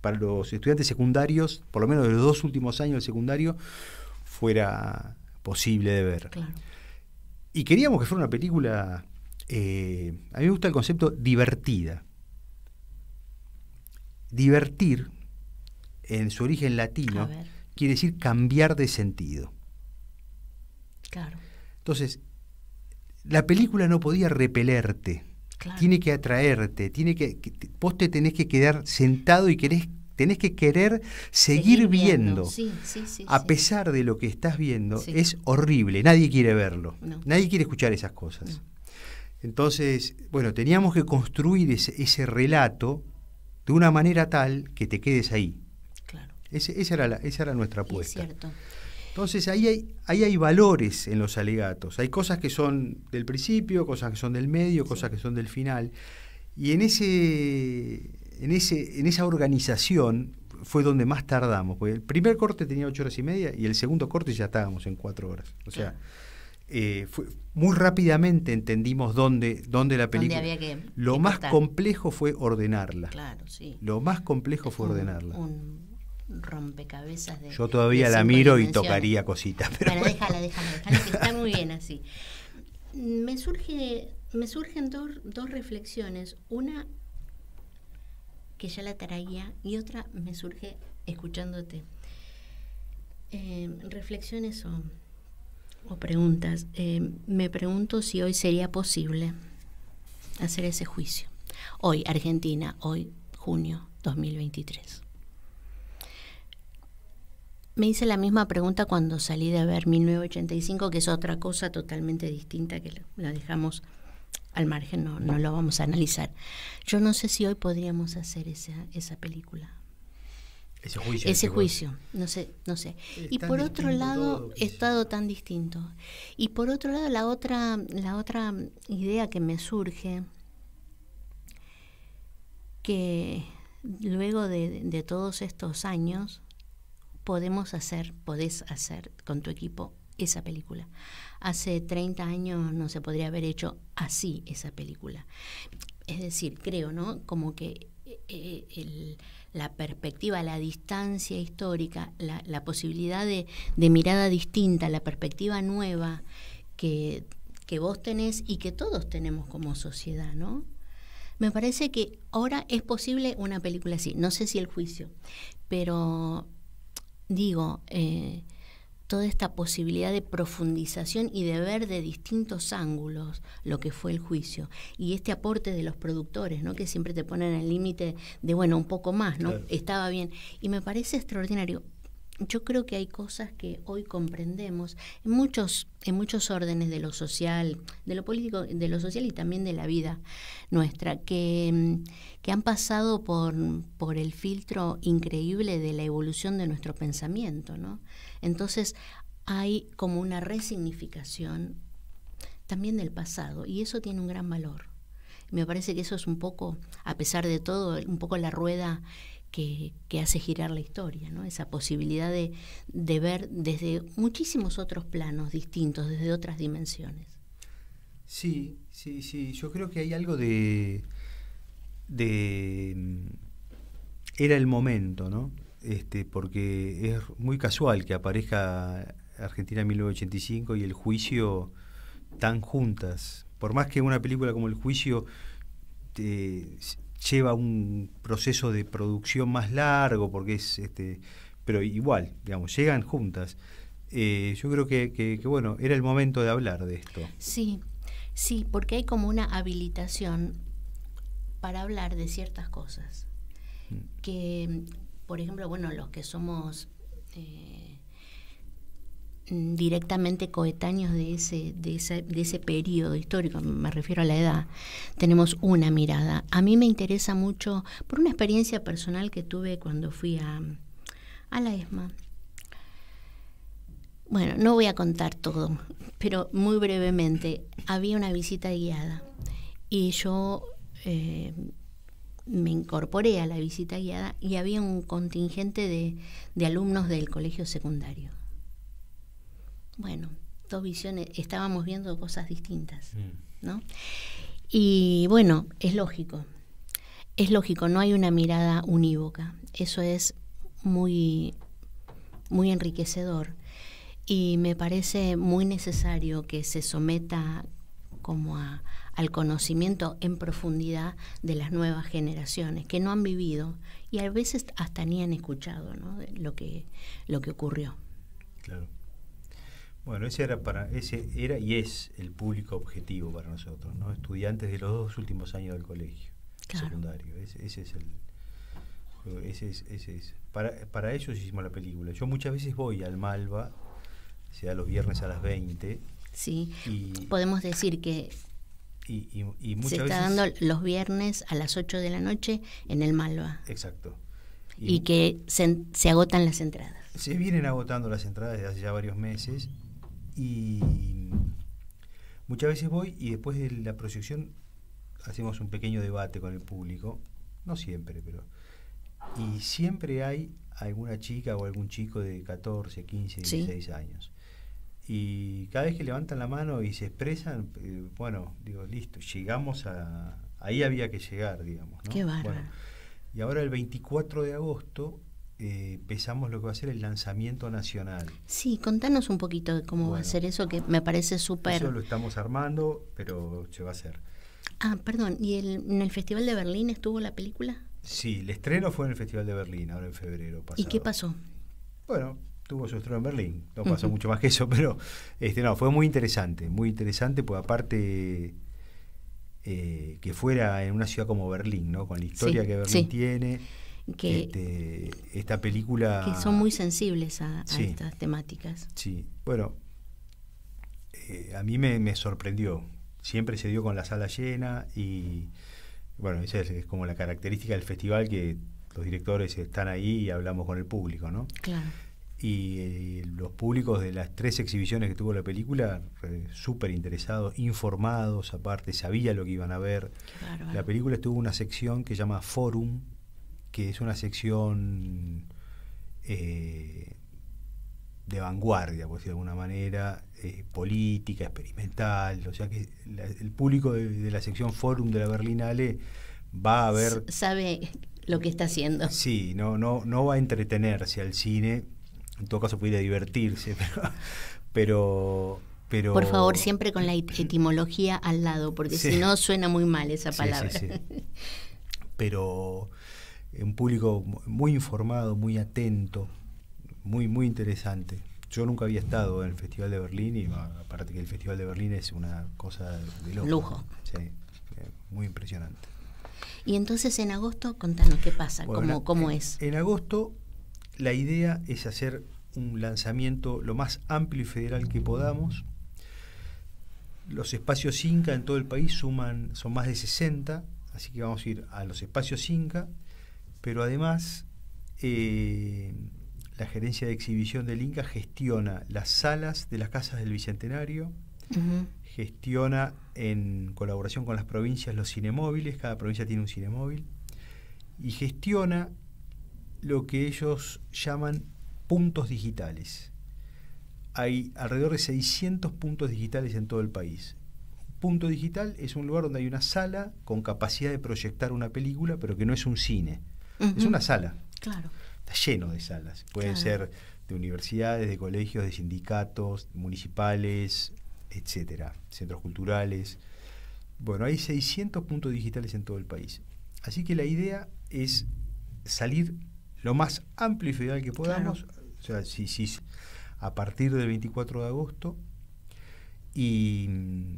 para los estudiantes secundarios, por lo menos de los dos últimos años del secundario, fuera posible de ver. Claro. Y queríamos que fuera una película, eh, a mí me gusta el concepto divertida. Divertir, en su origen latino, quiere decir cambiar de sentido. Claro. Entonces, la película no podía repelerte. Tiene que atraerte, tiene que, vos te tenés que quedar sentado y querés, tenés que querer seguir, viendo. a pesar de lo que estás viendo, es horrible, nadie quiere verlo, nadie quiere escuchar esas cosas. Entonces, bueno, teníamos que construir ese, relato de una manera tal que te quedes ahí. Claro. esa, era esa era nuestra apuesta. cierto. Entonces ahí hay, ahí hay valores en los alegatos. Hay cosas que son del principio, cosas que son del medio, cosas que son del final. Y en, ese, en, ese, en esa organización fue donde más tardamos. Porque el primer corte tenía ocho horas y media y el segundo corte ya estábamos en cuatro horas. O sea, eh, fue, muy rápidamente entendimos dónde, dónde la película. Lo más complejo fue ordenarla. Claro, sí. Lo más complejo fue ordenarla rompecabezas de. Yo todavía la miro y tocaría cositas. Pero déjala, déjala, déjala, que está muy bien así. Me, surge, me surgen dos, reflexiones. Una que ya la traía y otra me surge escuchándote. Eh, reflexiones o, o preguntas. Eh, me pregunto si hoy sería posible hacer ese juicio. Hoy, Argentina, hoy, junio 2023. Me hice la misma pregunta cuando salí de ver 1985, que es otra cosa totalmente distinta que la dejamos al margen, no, lo vamos a analizar. Yo no sé si hoy podríamos hacer esa, esa película. Ese juicio. Ese juicio, no sé, no sé. y por otro lado, he estado tan distinto. Y por otro lado, la otra, la otra idea que me surge, que luego de, de todos estos años, podemos hacer, podés hacer con tu equipo esa película. Hace 30 años no se podría haber hecho así esa película. Es decir, creo, ¿no? Como que eh, eh, la perspectiva, la distancia histórica, la, posibilidad de, mirada distinta, la perspectiva nueva que, que vos tenés y que todos tenemos como sociedad, ¿no? Me parece que ahora es posible una película así. No sé si el juicio, pero digo, eh, toda esta posibilidad de profundización y de ver de distintos ángulos lo que fue el juicio y este aporte de los productores, ¿no? que siempre te ponen el límite de bueno, un poco más, ¿no? Estaba bien y me parece extraordinario yo creo que hay cosas que hoy comprendemos en muchos, en muchos órdenes de lo social, de lo político, de lo social y también de la vida nuestra, que, han pasado por, por el filtro increíble de la evolución de nuestro pensamiento, ¿no? Entonces hay como una resignificación también del pasado y eso tiene un gran valor. Me parece que eso es un poco, a pesar de todo, un poco la rueda que, hace girar la historia, ¿no? esa posibilidad de, ver desde muchísimos otros planos distintos, desde otras dimensiones. Sí, sí, sí, yo creo que hay algo de... de mm, era el momento, ¿no? Este, porque es muy casual que aparezca Argentina 1985 y el juicio tan juntas. Por más que una película como El Juicio eh, lleva un proceso de producción más largo, porque es este, pero igual, digamos, llegan juntas. Eh, yo creo que, bueno, era el momento de hablar de esto. Sí, sí, porque hay como una habilitación para hablar de ciertas cosas. Mm. Que, por ejemplo, bueno, los que somos eh, Mm, directamente coetáneos de ese, de ese, de ese periodo histórico, me refiero a la edad, tenemos una mirada. A mí me interesa mucho, por una experiencia personal que tuve cuando fui a, la ESMA. Bueno, no voy a contar todo, pero muy brevemente, había una visita guiada y yo eh, me incorporé a la visita guiada y había un contingente de alumnos del colegio secundario bueno, dos visiones, estábamos viendo cosas distintas, mm. ¿no? Y bueno, es lógico, es lógico, no hay una mirada unívoca, eso es muy, muy enriquecedor y me parece muy necesario que se someta como a, al conocimiento en profundidad de las nuevas generaciones que no han vivido y a veces hasta ni han escuchado ¿no? lo, que, lo que ocurrió. Claro. Bueno, ese era, para, ese era y es el público objetivo para nosotros, ¿no? Estudiantes de los dos últimos años del colegio secundario. Ese, es el. Ese ese es. Para, para ellos hicimos la película. Yo muchas veces voy al Malva, sea los viernes a las 20. Sí, y, podemos decir que se está dando los viernes a las 8 de la noche en el Malva. Exacto. Y, que se agotan las entradas. Se vienen agotando las entradas desde hace ya varios meses y muchas veces voy y después de la proyección hacemos un pequeño debate con el público, no siempre, pero... Y siempre hay alguna chica o algún chico de 14, 15, 16 años. Y cada vez que levantan la mano y se expresan, eh, bueno, digo, listo, llegamos a... Ahí había que llegar, digamos. ¿no? bueno, y ahora el 24 de agosto eh, empezamos lo que va a ser el lanzamiento nacional. Sí, contanos un poquito de cómo va a ser eso, que me parece súper... Eso lo estamos armando, pero se va a hacer. Ah, perdón, ¿y en el Festival de Berlín estuvo la película? Sí, el estreno fue en el Festival de Berlín, ahora en febrero pasado. ¿Y qué pasó? Bueno, tuvo su estreno en Berlín, no pasó mucho más que eso, pero este, no, fue muy interesante, muy interesante, pues aparte... Eh, que fuera en una ciudad como Berlín, ¿no? Con la historia que Berlín sí. tiene, que este, esta película que son muy sensibles a, estas temáticas. Sí, bueno, eh, a mí me, sorprendió. Siempre se dio con la sala llena y bueno, esa es, como la característica del festival que los directores están ahí y hablamos con el público, ¿no? Claro. Y eh, los públicos de las tres exhibiciones que tuvo la película, super eh, súper interesados, informados, aparte, sabía lo que iban a ver. La película tuvo una sección que se llama Forum, que es una sección eh, de vanguardia, por decirlo de alguna manera, eh, política, experimental, o sea que el público de, la sección Forum de la Berlinale va a ver... Sabe lo que está haciendo. Sí, no, no, no va a entretenerse al cine, en todo caso puede divertirse, pero, pero Por favor, siempre con la etimología al lado, porque si no suena muy mal esa palabra. pero un público muy informado, muy atento, muy, muy interesante. Yo nunca había estado en el Festival de Berlín y aparte que el Festival de Berlín es una cosa de Lujo. Sí, eh, muy impresionante. Y entonces en agosto, contanos qué pasa, cómo, es. En agosto la idea es hacer un lanzamiento lo más amplio y federal que podamos. Los espacios Inca en todo el país suman, son más de 60, así que vamos a ir a los espacios Inca pero además eh, la gerencia de exhibición del Inca gestiona las salas de las casas del Bicentenario, gestiona en colaboración con las provincias los cinemóviles, cada provincia tiene un cinemóvil, y gestiona lo que ellos llaman puntos digitales. Hay alrededor de 600 puntos digitales en todo el país. Punto digital es un lugar donde hay una sala con capacidad de proyectar una película, pero que no es un cine es una sala. Claro. Está lleno de salas. Pueden ser de universidades, de colegios, de sindicatos, municipales, etcétera, centros culturales. Bueno, hay 600 puntos digitales en todo el país. Así que la idea es salir lo más amplio y federal que podamos, o sea, si, si, a partir del 24 de agosto. Y. Mm,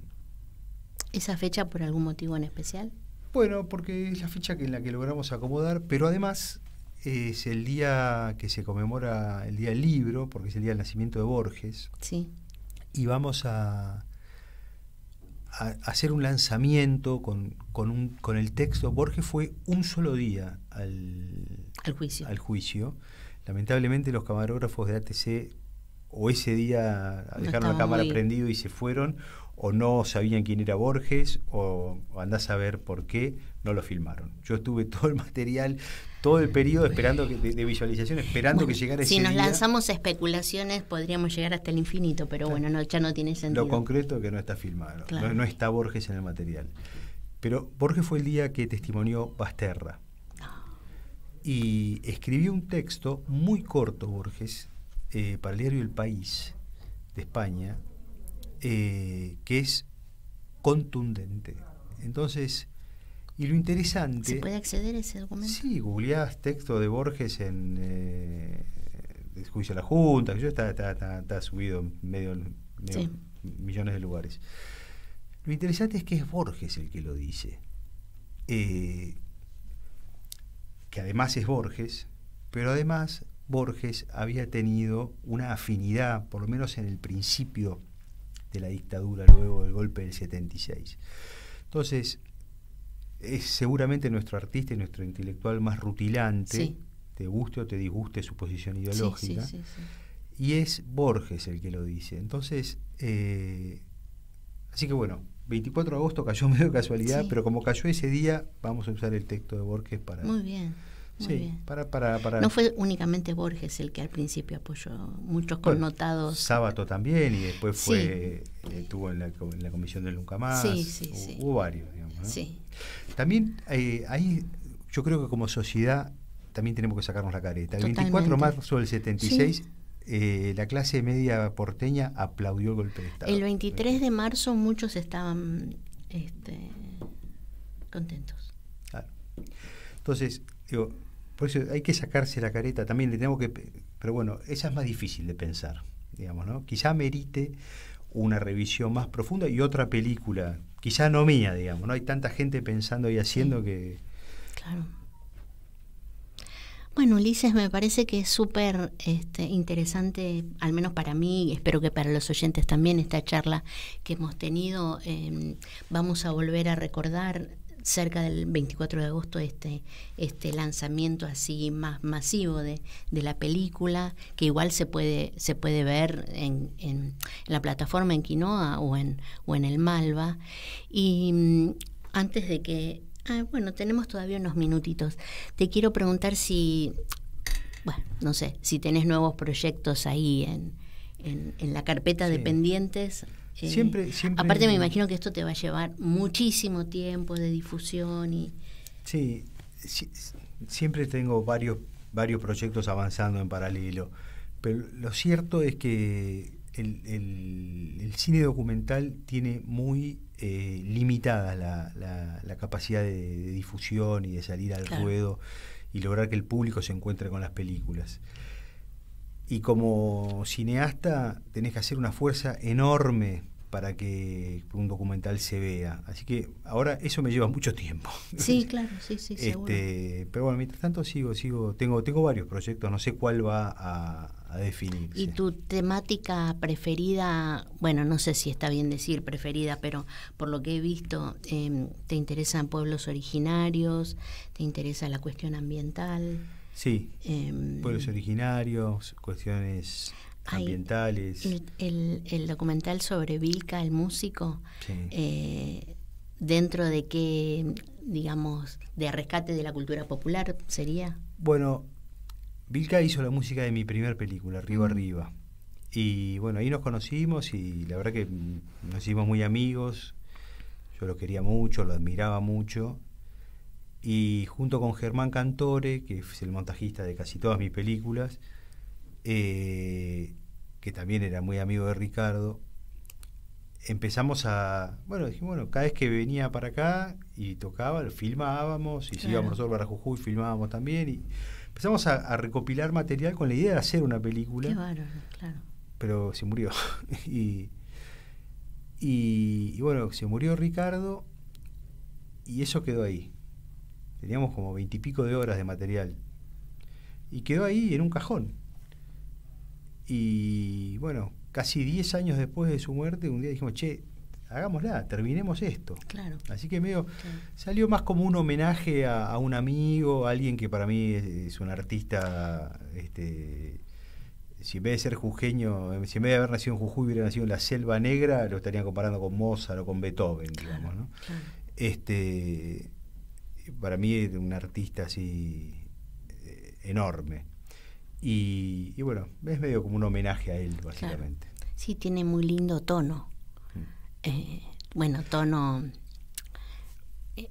¿Esa fecha por algún motivo en especial? Bueno, porque es la fecha en la que logramos acomodar, pero además es el día que se conmemora el Día del Libro, porque es el día del nacimiento de Borges. Sí. Y vamos a, hacer un lanzamiento con, con, con, el texto. Borges fue un solo día al, juicio. al juicio. Lamentablemente los camarógrafos de ATC o ese día dejaron la cámara prendida y se fueron, o no sabían quién era Borges, o, andás a ver por qué no lo filmaron. Yo estuve todo el material, todo el periodo esperando que, de, visualización, esperando que llegara ese Si nos lanzamos especulaciones, podríamos llegar hasta el infinito, pero bueno, no, ya no tiene sentido. Lo concreto que no está filmado, no, está Borges en el material. Pero Borges fue el día que testimonió Basterra. Ah. Y escribió un texto muy corto, Borges, eh, para el diario El País de España, eh, que es contundente. Entonces, y lo interesante... ¿Se puede acceder a ese documento? Sí, googleás texto de Borges en eh, el Juicio de la Junta, que yo está, subido en medio, millones de lugares. Lo interesante es que es Borges el que lo dice. Eh, que además es Borges, pero además Borges había tenido una afinidad, por lo menos en el principio de la dictadura luego del golpe del 76. Entonces, es seguramente nuestro artista y nuestro intelectual más rutilante, te guste o te disguste su posición ideológica, y es Borges el que lo dice. Entonces, eh, así que bueno, 24 de agosto cayó medio casualidad, pero como cayó ese día, vamos a usar el texto de Borges para... Muy bien. No fue únicamente Borges el que al principio apoyó muchos connotados. sábado también, y después fue eh, estuvo en la, comisión de Nunca Más. Hubo varios, También eh, ahí, yo creo que como sociedad también tenemos que sacarnos la careta. El 24 de marzo del 76. Eh, la clase media porteña aplaudió el golpe de Estado. El 23 de marzo muchos estaban este, contentos. Entonces, digo, por eso hay que sacarse la careta también, le tengo que. Pero bueno, esa es más difícil de pensar, digamos, ¿no? Quizá merite una revisión más profunda y otra película, quizá no mía, digamos, ¿no? Hay tanta gente pensando y haciendo que. Claro. Bueno, Ulises, me parece que es súper este, interesante, al menos para mí, y espero que para los oyentes también, esta charla que hemos tenido. Em, vamos a volver a recordar cerca del 24 de agosto este, este lanzamiento así más masivo de, la película, que igual se puede, se puede ver en, en, la plataforma en Quinoa o en, o en el Malva. Y mm, antes de que... Ah, bueno, tenemos todavía unos minutitos. Te quiero preguntar si, bueno, no sé, si tenés nuevos proyectos ahí en, en, la carpeta de pendientes. Eh, aparte me imagino que esto te va a llevar muchísimo tiempo de difusión y. Sí, siempre tengo varios, varios proyectos avanzando en paralelo. Pero lo cierto es que el, cine documental tiene muy eh, limitada la, la, capacidad de, difusión y de salir al ruedo y lograr que el público se encuentre con las películas. Y como cineasta tenés que hacer una fuerza enorme para que un documental se vea. Así que ahora eso me lleva mucho tiempo. Sí, claro, sí, sí, este, Pero bueno, mientras tanto sigo, sigo, tengo, tengo varios proyectos, no sé cuál va a, definir. ¿Y tu temática preferida, bueno, no sé si está bien decir preferida, pero por lo que he visto, em, ¿te interesan pueblos originarios? ¿Te interesa la cuestión ambiental? Sí. Em, pueblos originarios, cuestiones ambientales. El, documental sobre Vilca, el músico, eh, dentro de qué, digamos, de rescate de la cultura popular sería. Bueno, Vilca hizo la música de mi primer película, Río Arriba. Y bueno, ahí nos conocimos y la verdad que mm, nos hicimos muy amigos. Yo lo quería mucho, lo admiraba mucho y junto con Germán Cantore, que es el montajista de casi todas mis películas, eh, que también era muy amigo de Ricardo, empezamos a. Bueno, dijimos, bueno, cada vez que venía para acá y tocaba, lo filmábamos, y si íbamos nosotros para Jujuy, filmábamos también. Y empezamos a, recopilar material con la idea de hacer una película. claro. Pero se murió. y, y bueno, se murió Ricardo y eso quedó ahí. Teníamos como veintipico de horas de material. Y quedó ahí en un cajón. Y bueno, casi diez años después de su muerte, un día dijimos, che, hagámosla, terminemos esto. Claro. Así que medio salió más como un homenaje a, un amigo, a alguien que para mí es, un artista, este, si en vez de ser jujeño, si en vez de haber nacido en Jujuy hubiera nacido en la Selva Negra, lo estarían comparando con Mozart o con Beethoven, digamos, ¿no? Este, para mí es un artista así eh, enorme. Y, bueno, es medio como un homenaje a él, básicamente. Sí, tiene muy lindo tono. Mm. Eh, bueno, tono eh,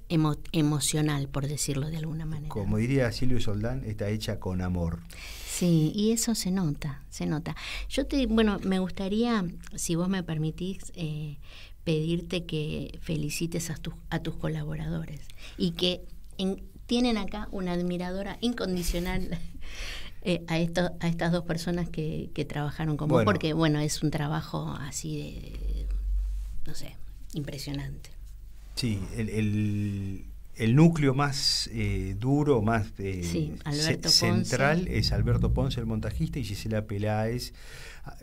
emocional, por decirlo de alguna manera. Como diría Silvio Soldán, está hecha con amor. Sí, y eso se nota, se nota. Yo te, bueno, me gustaría, si vos me permitís, pedirte que felicites a, tus a tus colaboradores y que tienen acá una admiradora incondicional eh, a, esto, a estas dos personas que, trabajaron con vos, porque bueno, es un trabajo así de, no sé, impresionante. Sí, el, el, núcleo más eh, duro, más eh, central es Alberto Ponce, el montajista, y Gisela Peláez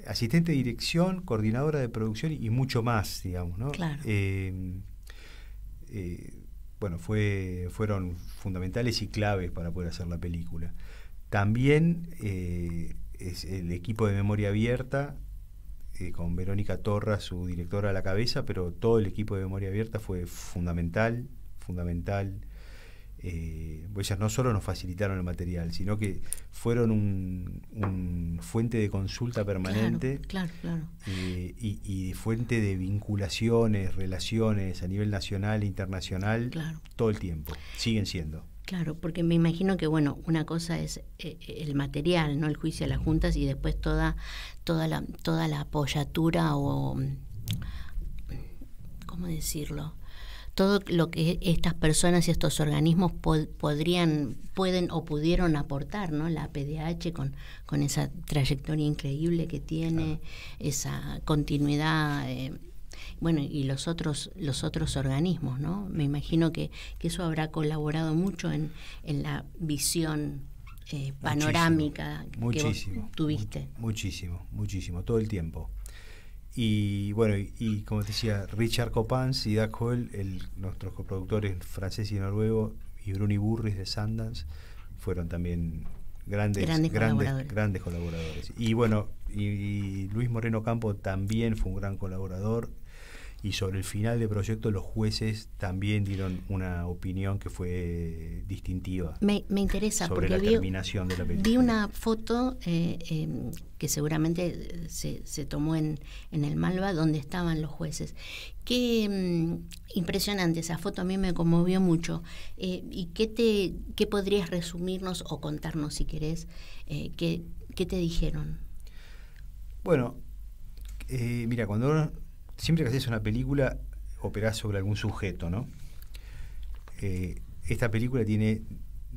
asistente de dirección, coordinadora de producción y, mucho más, digamos, ¿no? Em, eh, bueno, fue, fueron fundamentales y claves para poder hacer la película. También eh, es el equipo de memoria abierta, eh, con Verónica Torra, su directora a la cabeza, pero todo el equipo de memoria abierta fue fundamental, fundamental eh, pues ellas no solo nos facilitaron el material, sino que fueron un, fuente de consulta permanente eh, y, fuente de vinculaciones, relaciones a nivel nacional e internacional todo el tiempo, siguen siendo. Claro, porque me imagino que bueno, una cosa es eh, el material, no el juicio a las juntas y después toda toda la toda la apoyatura o cómo decirlo, todo lo que estas personas y estos organismos podrían, pueden o pudieron aportar, ¿no? La PDH con, esa trayectoria increíble que tiene, esa continuidad. Eh, bueno, y los otros, los otros organismos, ¿no? Me imagino que, eso habrá colaborado mucho en, la visión eh, panorámica que tuviste. muchísimo, muchísimo, todo el tiempo. Y bueno, y, como te decía, Richard Copans y Doug Hoyle, el, nuestros coproductores francés y noruego, y Bruni Burris de Sundance, fueron también grandes, grandes, grandes colaboradores. Y bueno, y Luis Moreno Campo también fue un gran colaborador, y sobre el final del proyecto los jueces también dieron una opinión que fue distintiva. Me, me interesa sobre porque la vi, de la película. Vi una foto eh, em, que seguramente se, tomó en, el Malva donde estaban los jueces. Qué em, impresionante esa foto, a mí me conmovió mucho. Eh, ¿Y qué, te, qué podrías resumirnos o contarnos si querés? Eh, ¿qué, ¿Qué te dijeron? Bueno, mira, cuando siempre que haces una película, operás sobre algún sujeto, ¿no? Eh, esta película tiene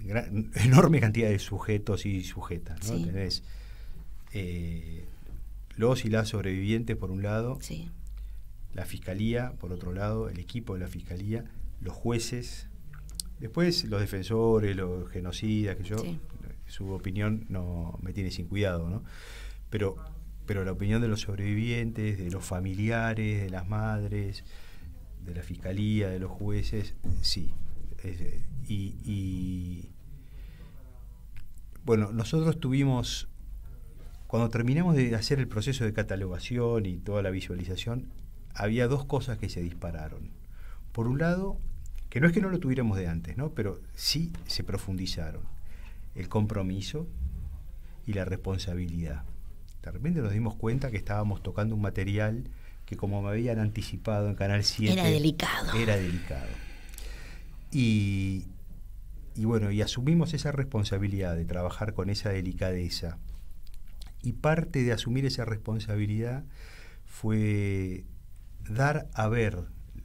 enorme cantidad de sujetos y sujetas, ¿no? Tenés eh, los y las sobrevivientes por un lado, la fiscalía por otro lado, el equipo de la fiscalía, los jueces, después los defensores, los genocidas, que yo, su opinión no me tiene sin cuidado, ¿no? Pero pero la opinión de los sobrevivientes, de los familiares, de las madres, de la fiscalía, de los jueces, sí. Eh, y, bueno, nosotros tuvimos, cuando terminamos de hacer el proceso de catalogación y toda la visualización, había dos cosas que se dispararon. Por un lado, que no es que no lo tuviéramos de antes, ¿no? pero sí se profundizaron el compromiso y la responsabilidad. De nos dimos cuenta que estábamos tocando un material que como me habían anticipado en Canal 7... Era delicado. Era delicado. Y, y bueno, y asumimos esa responsabilidad de trabajar con esa delicadeza. Y parte de asumir esa responsabilidad fue dar a ver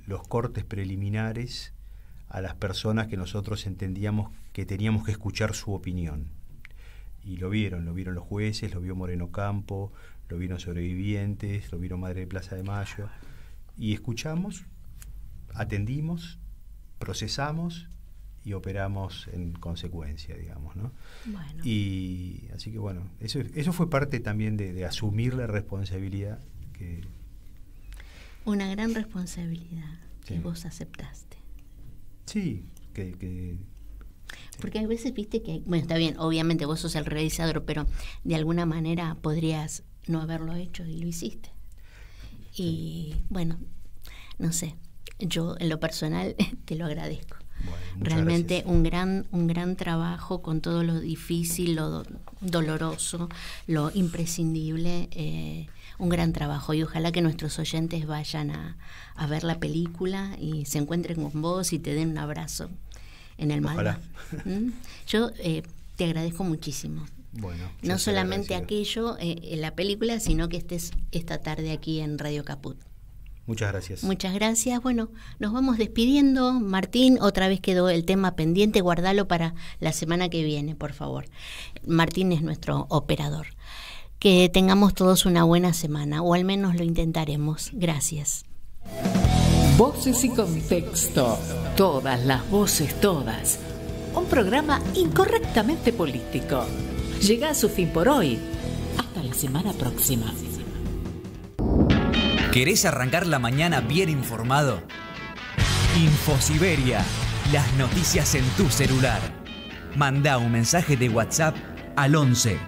los cortes preliminares a las personas que nosotros entendíamos que teníamos que escuchar su opinión y lo vieron, lo vieron los jueces, lo vio Moreno Campo, lo vieron sobrevivientes, lo vieron Madre de Plaza de Mayo. Y escuchamos, atendimos, procesamos y operamos en consecuencia, digamos, ¿no? Bueno. Y así que bueno, eso, eso fue parte también de, asumir la responsabilidad que... Una gran responsabilidad que vos aceptaste. Sí, que porque a veces, viste, que, bueno, está bien, obviamente vos sos el realizador, pero de alguna manera podrías no haberlo hecho y lo hiciste. Y bueno, no sé, yo en lo personal te lo agradezco. Realmente un gran, un gran trabajo con todo lo difícil, lo doloroso, lo imprescindible, eh, un gran trabajo. Y ojalá que nuestros oyentes vayan a, a ver la película y se encuentren con vos y te den un abrazo en el mar. ¿Mm? Yo eh, te agradezco muchísimo. Bueno, no solamente aquello eh, en la película, sino que estés esta tarde aquí en Radio Caput. Muchas gracias. Muchas gracias. Bueno, nos vamos despidiendo. Martín, otra vez quedó el tema pendiente, guardalo para la semana que viene, por favor. Martín es nuestro operador. Que tengamos todos una buena semana, o al menos lo intentaremos. Gracias. Voces y contexto. Todas las voces, todas. Un programa incorrectamente político. Llega a su fin por hoy. Hasta la semana próxima. ¿Querés arrancar la mañana bien informado? Infosiberia. Las noticias en tu celular. Manda un mensaje de WhatsApp al 11